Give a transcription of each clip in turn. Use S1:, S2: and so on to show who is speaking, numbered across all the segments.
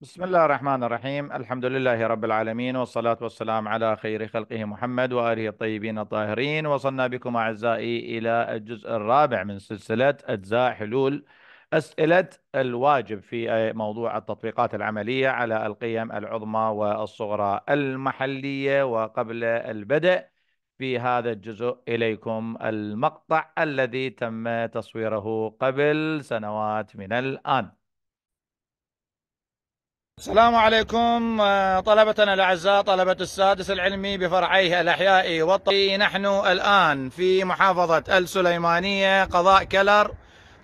S1: بسم الله الرحمن الرحيم الحمد لله رب العالمين والصلاة والسلام على خير خلقه محمد وآله الطيبين الطاهرين وصلنا بكم أعزائي إلى الجزء الرابع من سلسلة أجزاء حلول أسئلة الواجب في موضوع التطبيقات العملية على القيم العظمى والصغرى المحلية وقبل البدء في هذا الجزء إليكم المقطع الذي تم تصويره قبل سنوات من الآن السلام عليكم آه، طلبتنا الأعزاء طلبة السادس العلمي بفرعيه الأحيائي والطبي نحن الآن في محافظة السليمانية قضاء كلر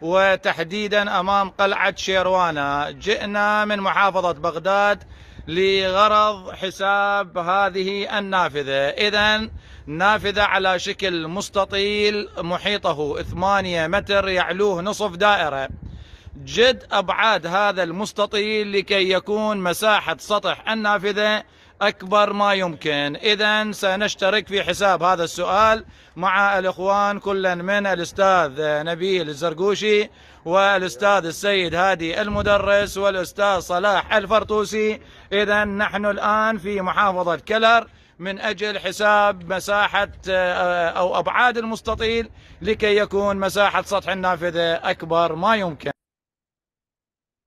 S1: وتحديدا أمام قلعة شيروانة جئنا من محافظة بغداد لغرض حساب هذه النافذة إذا نافذة على شكل مستطيل محيطه 8 متر يعلوه نصف دائرة جد أبعاد هذا المستطيل لكي يكون مساحة سطح النافذة أكبر ما يمكن إذا سنشترك في حساب هذا السؤال مع الإخوان كلا من الأستاذ نبيل الزرقوشي والأستاذ السيد هادي المدرس والأستاذ صلاح الفرطوسي إذا نحن الآن في محافظة كلر من أجل حساب مساحة أو أبعاد المستطيل لكي يكون مساحة سطح النافذة أكبر ما يمكن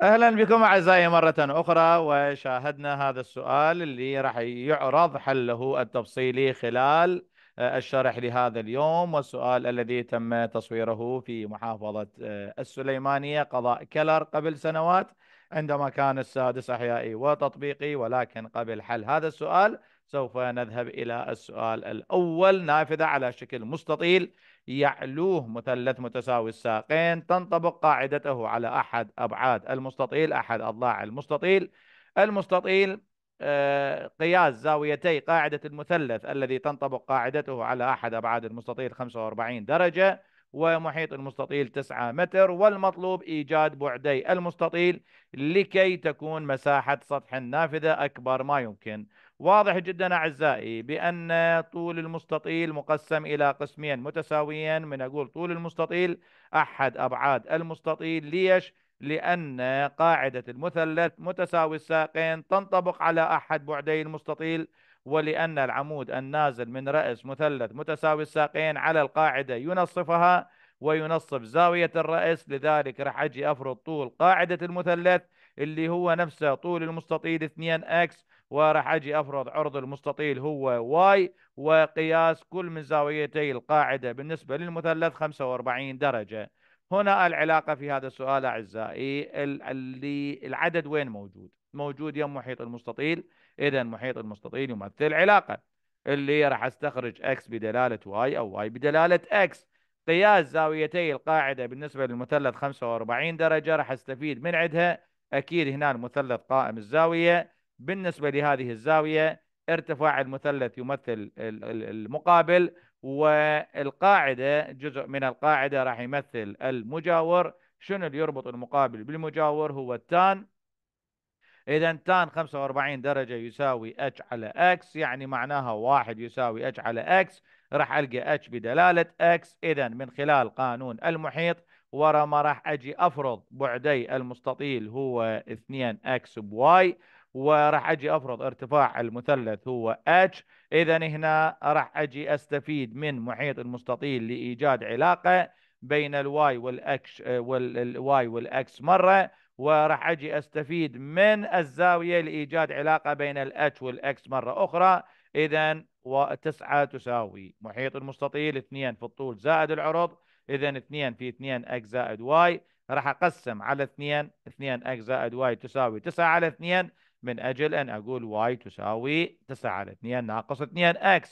S1: اهلا بكم اعزائي مره اخرى وشاهدنا هذا السؤال اللي راح يعرض حله التفصيلي خلال آه، الشرح لهذا اليوم والسؤال الذي تم تصويره في محافظه آه، السليمانيه قضاء كلر قبل سنوات عندما كان السادس احيائي وتطبيقي ولكن قبل حل هذا السؤال سوف نذهب إلى السؤال الأول نافذة على شكل مستطيل يعلوه مثلث متساوي الساقين تنطبق قاعدته على أحد أبعاد المستطيل أحد أضلاع المستطيل المستطيل آه، قياس زاويتي قاعدة المثلث الذي تنطبق قاعدته على أحد أبعاد المستطيل 45 درجة ومحيط المستطيل 9 متر والمطلوب إيجاد بعدي المستطيل لكي تكون مساحة سطح النافذة أكبر ما يمكن واضح جدا أعزائي بأن طول المستطيل مقسم إلى قسمين متساويين من أقول طول المستطيل أحد أبعاد المستطيل ليش؟ لأن قاعدة المثلث متساوي الساقين تنطبق على أحد بعدي المستطيل ولأن العمود النازل من رأس مثلث متساوي الساقين على القاعدة ينصفها وينصف زاوية الرأس لذلك راح أجي أفرض طول قاعدة المثلث اللي هو نفسه طول المستطيل 2 اكس وراح اجي افرض عرض المستطيل هو واي وقياس كل من زاويتي القاعده بالنسبه للمثلث 45 درجه هنا العلاقه في هذا السؤال اعزائي اللي العدد وين موجود موجود يم محيط المستطيل اذا محيط المستطيل يمثل علاقه اللي راح استخرج اكس بدلاله واي او واي بدلاله اكس قياس زاويتي القاعده بالنسبه للمثلث 45 درجه راح استفيد من عدها اكيد هنا المثلث قائم الزاويه بالنسبة لهذه الزاوية ارتفاع المثلث يمثل المقابل والقاعدة جزء من القاعدة راح يمثل المجاور شنو اللي يربط المقابل بالمجاور هو التان إذا تان 45 درجة يساوي اتش على اكس يعني معناها واحد يساوي اتش على اكس راح ألقى اتش بدلالة اكس إذا من خلال قانون المحيط ورا ما راح أجي أفرض بعدي المستطيل هو 2 اكس بواي وراح اجي افرض ارتفاع المثلث هو اتش اذا هنا راح اجي استفيد من محيط المستطيل لايجاد علاقه بين الواي والاكس والواي والاكس مره وراح اجي استفيد من الزاويه لايجاد علاقه بين الاتش والاكس مره اخرى اذا و9 تساوي محيط المستطيل 2 في الطول زائد العرض اذا 2 في 2 اكس زائد واي راح اقسم على 2 2 اكس زائد واي تساوي 9 على 2 من أجل أن أقول y تساوي 9 على 2 ناقص 2 x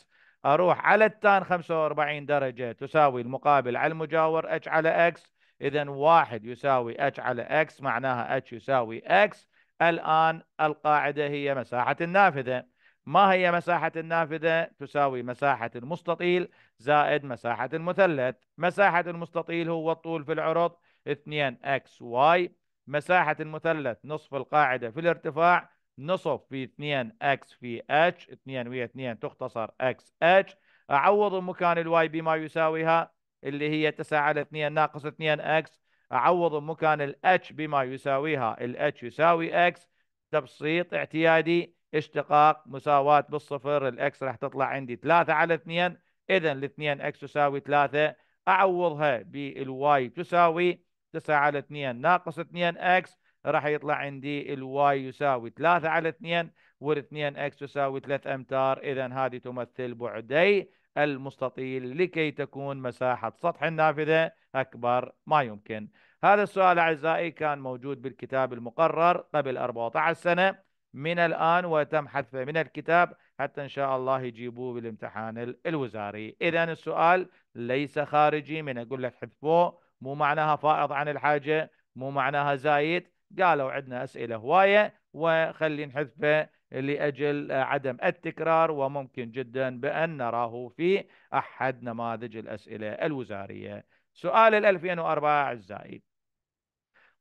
S1: أروح على التان 45 درجة تساوي المقابل على المجاور h على x إذا واحد يساوي h على x معناها h يساوي x الآن القاعدة هي مساحة النافذة ما هي مساحة النافذة؟ تساوي مساحة المستطيل زائد مساحة المثلث مساحة المستطيل هو الطول في العرض 2 xy مساحة المثلث نصف القاعدة في الارتفاع نصف في 2 اكس في اتش 2 ويا 2 تختصر اكس اتش اعوض مكان الواي بما يساويها اللي هي 9 على 2 ناقص 2 اكس اعوض مكان الاتش بما يساويها الاتش يساوي اكس تبسيط اعتيادي اشتقاق مساواة بالصفر الاكس راح تطلع عندي 3 على 2 اذا ال 2 اكس تساوي 3 اعوضها بالواي تساوي 9 على 2 ناقص 2 اكس راح يطلع عندي الواي يساوي 3 على 2 وال2 اكس تساوي 3 امتار اذا هذه تمثل بعدي المستطيل لكي تكون مساحة سطح النافذة أكبر ما يمكن هذا السؤال أعزائي كان موجود بالكتاب المقرر قبل 14 سنة من الآن وتم حذفه من الكتاب حتى إن شاء الله يجيبوه بالامتحان الوزاري إذا السؤال ليس خارجي من أقول لك حذفوه مو معناها فائض عن الحاجة مو معناها زايد قالوا عندنا اسئله هوايه وخلي نحذفه لاجل آه، عدم التكرار وممكن جدا بان نراه في احد نماذج الاسئله الوزاريه. سؤال ال 2004 اعزائي.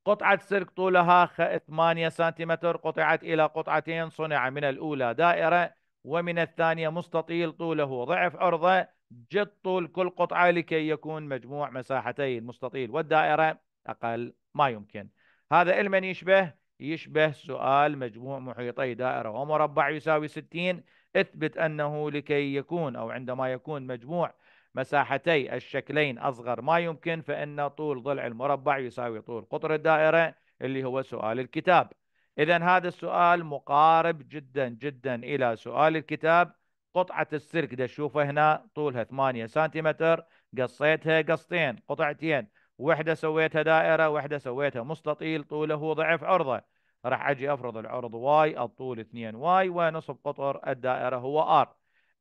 S1: قطعة سلك طولها 8 سنتيمتر قطعت إلى قطعتين صنع من الأولى دائرة ومن الثانية مستطيل طوله ضعف عرضه جد طول كل قطعة لكي يكون مجموع مساحتي المستطيل والدائرة أقل ما يمكن هذا لمن يشبه؟ يشبه يشبه سؤال مجموع محيطي دائرة ومربع يساوي 60 اثبت أنه لكي يكون أو عندما يكون مجموع مساحتي الشكلين أصغر ما يمكن فإن طول ضلع المربع يساوي طول قطر الدائرة اللي هو سؤال الكتاب إذا هذا السؤال مقارب جدا جدا إلى سؤال الكتاب قطعة السلك ده شوفه هنا طولها 8 سنتيمتر قصيتها قصتين قطعتين وحدة سويتها دائرة وحدة سويتها مستطيل طوله ضعف عرضه راح أجي أفرض العرض واي الطول 2 واي ونصف قطر الدائرة هو ار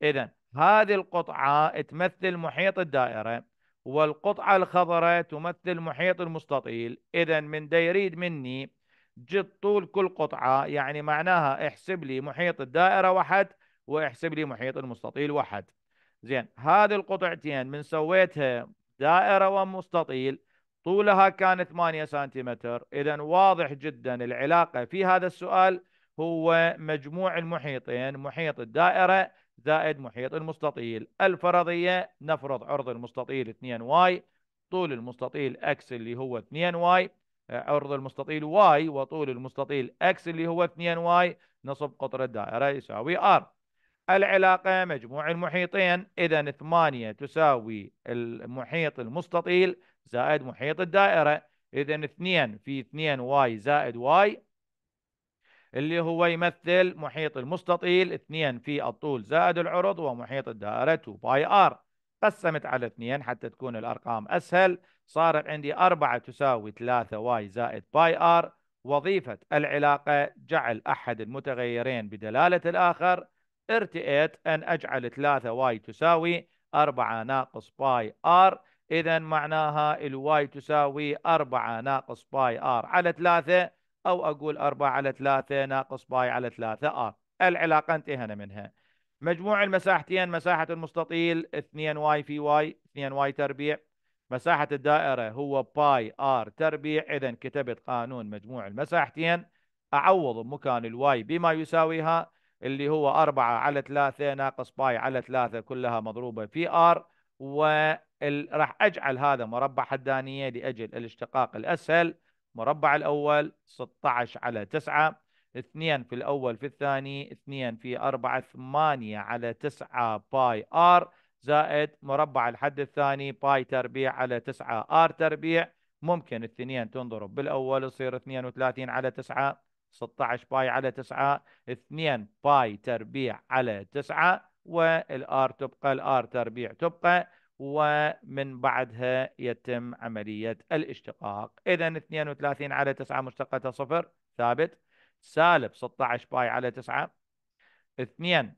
S1: إذا هذه القطعة تمثل محيط الدائرة والقطعة الخضراء تمثل محيط المستطيل إذا من دا يريد مني جد طول كل قطعة يعني معناها احسب لي محيط الدائرة واحد واحسب لي محيط المستطيل واحد زين هذه القطعتين من سويتها دائرة ومستطيل طولها كان 8 سنتيمتر إذا واضح جدا العلاقة في هذا السؤال هو مجموع المحيطين محيط الدائرة زائد محيط المستطيل الفرضية نفرض عرض المستطيل 2 واي طول المستطيل اكس اللي هو 2 واي عرض المستطيل واي وطول المستطيل اكس اللي هو 2 واي نصب قطر الدائرة يساوي ار العلاقة مجموع المحيطين إذا 8 تساوي المحيط المستطيل زائد محيط الدائرة إذا 2 في 2 واي زائد واي اللي هو يمثل محيط المستطيل 2 في الطول زائد العرض ومحيط الدائرة 2 باي ار قسمت على 2 حتى تكون الأرقام أسهل صارت عندي 4 تساوي 3 واي زائد باي ار وظيفة العلاقة جعل أحد المتغيرين بدلالة الآخر ارتئيت أن أجعل 3 واي تساوي 4 ناقص باي ار إذا معناها الواي تساوي 4 ناقص باي آر على 3 أو أقول 4 على 3 ناقص باي على 3 آر العلاقة انتهينا منها مجموع المساحتين مساحة المستطيل 2 واي في واي 2 واي تربيع مساحة الدائرة هو باي آر تربيع إذا كتبت قانون مجموع المساحتين أعوض مكان الواي بما يساويها اللي هو 4 على 3 ناقص باي على 3 كلها مضروبة في آر و راح اجعل هذا مربع حدانيه لاجل الاشتقاق الاسهل مربع الاول 16 على 9 2 في الاول في الثاني 2 في 4 8 على 9 باي ار زائد مربع الحد الثاني باي تربيع على 9 ار تربيع ممكن الاثنين تنضرب بالاول يصير 32 على 9 16 باي على 9 2 باي تربيع على 9 والار تبقى الار تربيع تبقى ومن بعدها يتم عملية الاشتقاق إذا 32 على 9 مشتقتها صفر ثابت سالب 16 باي على 9 2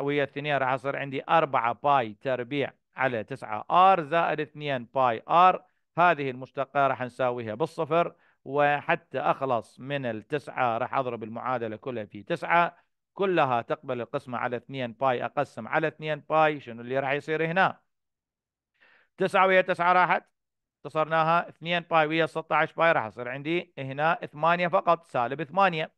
S1: ويا 2 راح يصير عندي 4 باي تربيع على 9 ار زائد 2 باي ار هذه المشتقة راح نساويها بالصفر وحتى أخلص من التسعة راح أضرب المعادلة كلها في تسعة كلها تقبل القسمة على 2 باي أقسم على 2 باي شنو اللي راح يصير هنا 9 ويا 9 راحت اختصرناها 2 باي ويا 16 باي راح يصير عندي هنا 8 فقط سالب 8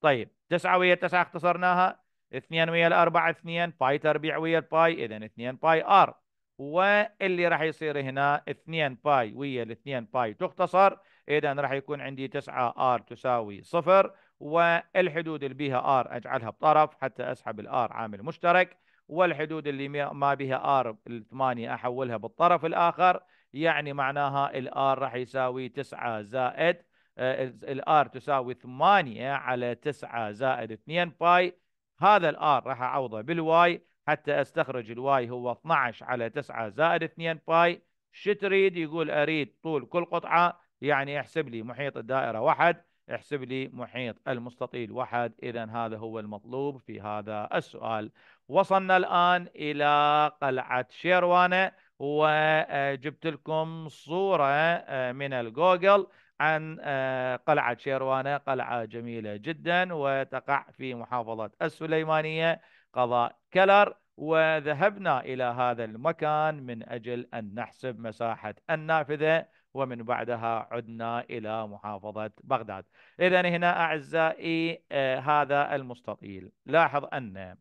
S1: طيب 9 ويا 9 اختصرناها 2 ويا الأربعة 2 باي تربيع ويا الباي إذا 2 باي آر واللي راح يصير هنا 2 باي ويا ال 2 باي تختصر إذا راح يكون عندي 9 آر تساوي صفر والحدود اللي بها آر أجعلها بطرف حتى أسحب الآر عامل مشترك والحدود اللي ما بها ار الثمانية احولها بالطرف الاخر يعني معناها الار راح يساوي 9 زائد آه، الار تساوي 8 على 9 زائد 2 باي هذا الار راح اعوضه بالواي حتى استخرج الواي هو 12 على 9 زائد 2 باي شو تريد يقول اريد طول كل قطعه يعني احسب لي محيط الدائره واحد احسب لي محيط المستطيل واحد اذا هذا هو المطلوب في هذا السؤال وصلنا الآن إلى قلعة شيروانة وجبت لكم صورة آه، من الجوجل عن آه، قلعة شيروانة قلعة جميلة جدا وتقع في محافظة السليمانية قضاء كلر وذهبنا إلى هذا المكان من أجل أن نحسب مساحة النافذة ومن بعدها عدنا إلى محافظة بغداد إذا هنا أعزائي آه، هذا المستطيل لاحظ أن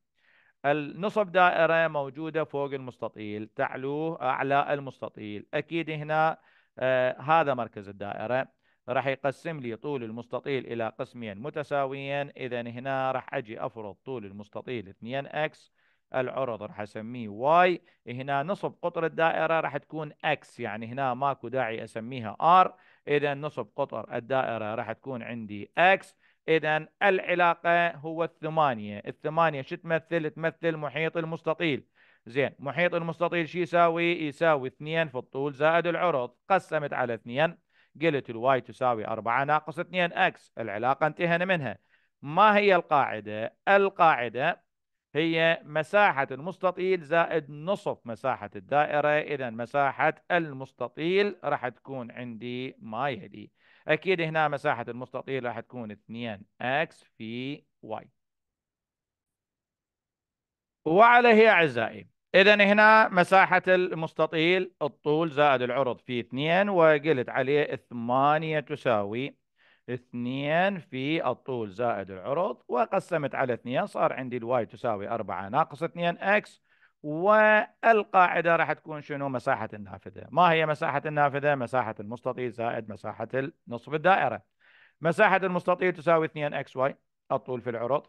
S1: النصف دائرة موجودة فوق المستطيل تعلوه أعلى المستطيل أكيد هنا آه، هذا مركز الدائرة راح يقسم لي طول المستطيل إلى قسمين متساويين إذا هنا راح أجي أفرض طول المستطيل 2x العرض راح أسميه y هنا نصف قطر الدائرة راح تكون x يعني هنا ماكو داعي أسميها r إذا نصف قطر الدائرة راح تكون عندي x إذا العلاقة هو الثمانية الثمانية شو تمثل تمثل محيط المستطيل زين محيط المستطيل شو يساوي يساوي اثنين في الطول زائد العرض قسمت على اثنين قلت الواي تساوي أربعة ناقص اثنين أكس العلاقة انتهينا منها ما هي القاعدة القاعدة هي مساحة المستطيل زائد نصف مساحة الدائرة إذا مساحة المستطيل راح تكون عندي ما يلي أكيد هنا مساحة المستطيل راح تكون 2x في y وعليه أعزائي إذا هنا مساحة المستطيل الطول زائد العرض في 2 وقلت عليه 8 تساوي 2 في الطول زائد العرض وقسمت على 2 صار عندي الواي تساوي 4 ناقص 2 اكس والقاعده راح تكون شنو مساحه النافذه ما هي مساحه النافذه مساحه المستطيل زائد مساحه نصف الدائره مساحه المستطيل تساوي 2 اكس واي الطول في العرض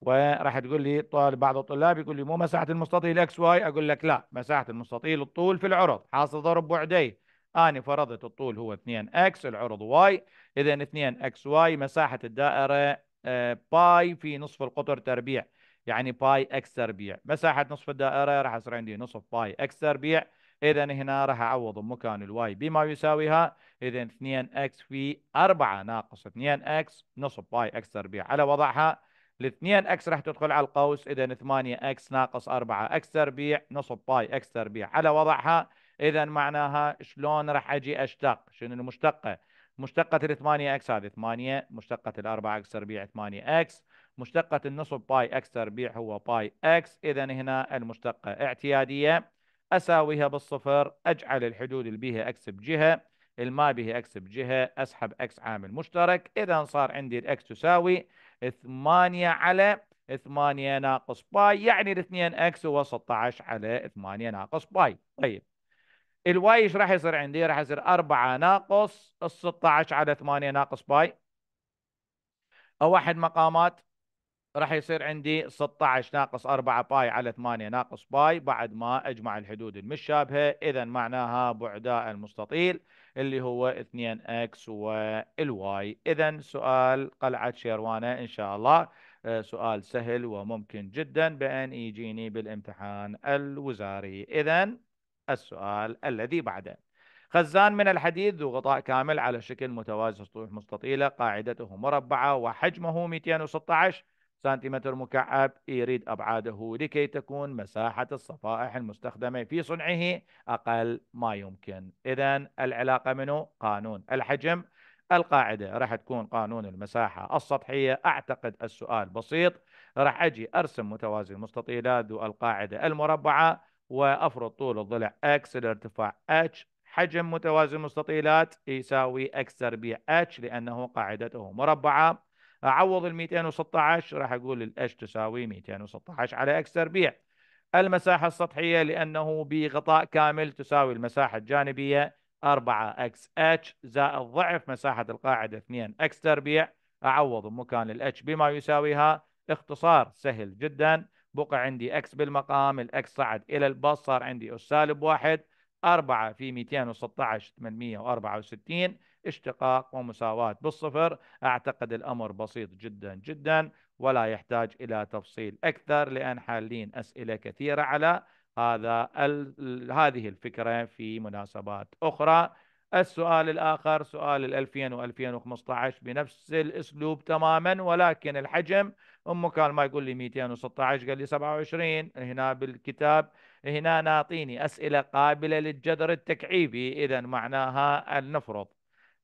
S1: وراح تقول لي طالب بعض الطلاب يقول لي مو مساحه المستطيل اكس واي اقول لك لا مساحه المستطيل الطول في العرض حاصل ضرب بعديه أنا فرضت الطول هو 2x العرض y إذا 2xy مساحة الدائرة آه، باي في نصف القطر تربيع يعني باي اكس تربيع مساحة نصف الدائرة راح يصير عندي نصف باي اكس تربيع إذا هنا راح أعوض مكان الواي بما يساويها إذا 2x في 4 ناقص 2x نصف باي اكس تربيع على وضعها ال 2x راح تدخل على القوس إذا 8x ناقص 4x تربيع نصف باي اكس تربيع على وضعها اذا معناها شلون راح اجي اشتق شنو المشتقه مشتقة ال 8 اكس هذه 8 مشتقة ال 4 اكس تربيع 8 اكس مشتقة النصف باي اكس تربيع هو باي اكس اذا هنا المشتقة اعتيادية اساويها بالصفر اجعل الحدود اللي بيها اكس بجهة الما به اكس بجهة اسحب اكس عامل مشترك اذا صار عندي الاكس تساوي 8 على 8 ناقص باي يعني ال 2 اكس هو 16 على 8 ناقص باي طيب الواي ايش راح يصير عندي راح يصير 4 ناقص ال 16 على 8 ناقص باي او احد مقامات راح يصير عندي 16 ناقص 4 باي على 8 ناقص باي بعد ما اجمع الحدود المشابهه اذا معناها بعداء المستطيل اللي هو 2 اكس والواي اذا سؤال قلعه شيروانه ان شاء الله آه، سؤال سهل وممكن جدا بان يجيني بالامتحان الوزاري اذا السؤال الذي بعده خزان من الحديد ذو غطاء كامل على شكل متوازي سطوح مستطيلة قاعدته مربعة وحجمه 216 سنتيمتر مكعب يريد أبعاده لكي تكون مساحة الصفائح المستخدمة في صنعه أقل ما يمكن إذا العلاقة منه قانون الحجم القاعدة راح تكون قانون المساحة السطحية أعتقد السؤال بسيط راح أجي أرسم متوازي المستطيلات ذو القاعدة المربعة وافرض طول الضلع اكس الارتفاع اتش حجم متوازي المستطيلات يساوي اكس تربيع اتش لانه قاعدته مربعه اعوض ال 216 راح اقول الاتش تساوي 216 على اكس تربيع المساحه السطحيه لانه بغطاء كامل تساوي المساحه الجانبيه 4 اكس اتش زائد ضعف مساحه القاعده 2 اكس تربيع اعوض مكان الاتش بما يساويها اختصار سهل جدا بقى عندي اكس بالمقام الاكس صعد الى الباص صار عندي اس سالب واحد 4 في 216 864 اشتقاق ومساواة بالصفر أعتقد الأمر بسيط جدا جدا ولا يحتاج إلى تفصيل أكثر لأن حالين أسئلة كثيرة على هذا هذه الفكرة في مناسبات أخرى السؤال الآخر سؤال ال 2000 و 2015 بنفس الأسلوب تماما ولكن الحجم امه كان ما يقول لي 216 قال لي 27 هنا بالكتاب هنا نعطيني اسئله قابله للجذر التكعيبي اذا معناها لنفرض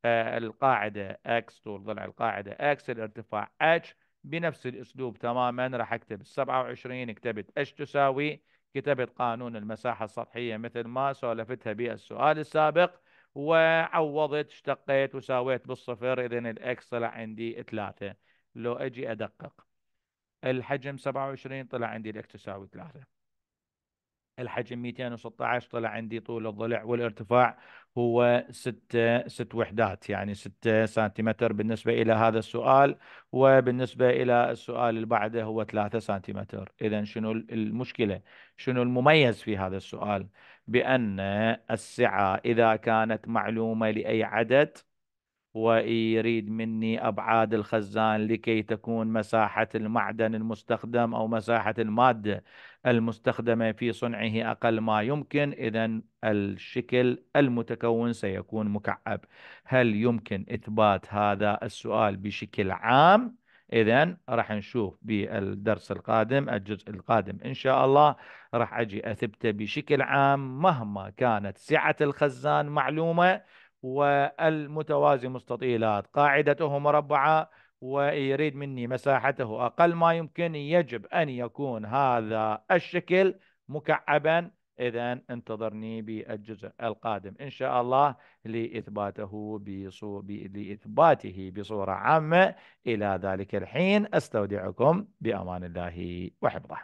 S1: آه، القاعده اكس طول ضلع القاعده اكس الارتفاع اتش بنفس الاسلوب تماما راح اكتب ال 27 كتبت ايش تساوي كتبت قانون المساحه السطحيه مثل ما سولفتها بالسؤال السابق وعوضت اشتقيت وساويت بالصفر اذا الاكس طلع عندي 3 لو اجي ادقق الحجم 27 طلع عندي الاكس تساوي 3 الحجم 216 طلع عندي طول الضلع والارتفاع هو 6 6 وحدات يعني 6 سنتيمتر بالنسبة إلى هذا السؤال وبالنسبة إلى السؤال اللي بعده هو 3 سنتيمتر إذا شنو المشكلة شنو المميز في هذا السؤال بأن السعة إذا كانت معلومة لأي عدد ويريد مني أبعاد الخزان لكي تكون مساحة المعدن المستخدم أو مساحة المادة المستخدمة في صنعه أقل ما يمكن إذا الشكل المتكون سيكون مكعب هل يمكن إثبات هذا السؤال بشكل عام؟ إذا راح نشوف بالدرس القادم الجزء القادم إن شاء الله راح أجي أثبته بشكل عام مهما كانت سعة الخزان معلومة والمتوازي مستطيلات قاعدته مربعة ويريد مني مساحته أقل ما يمكن يجب أن يكون هذا الشكل مكعبا إذا انتظرني بالجزء القادم إن شاء الله لإثباته بصو... ب... لإثباته بصورة عامة إلى ذلك الحين أستودعكم بأمان الله وحفظه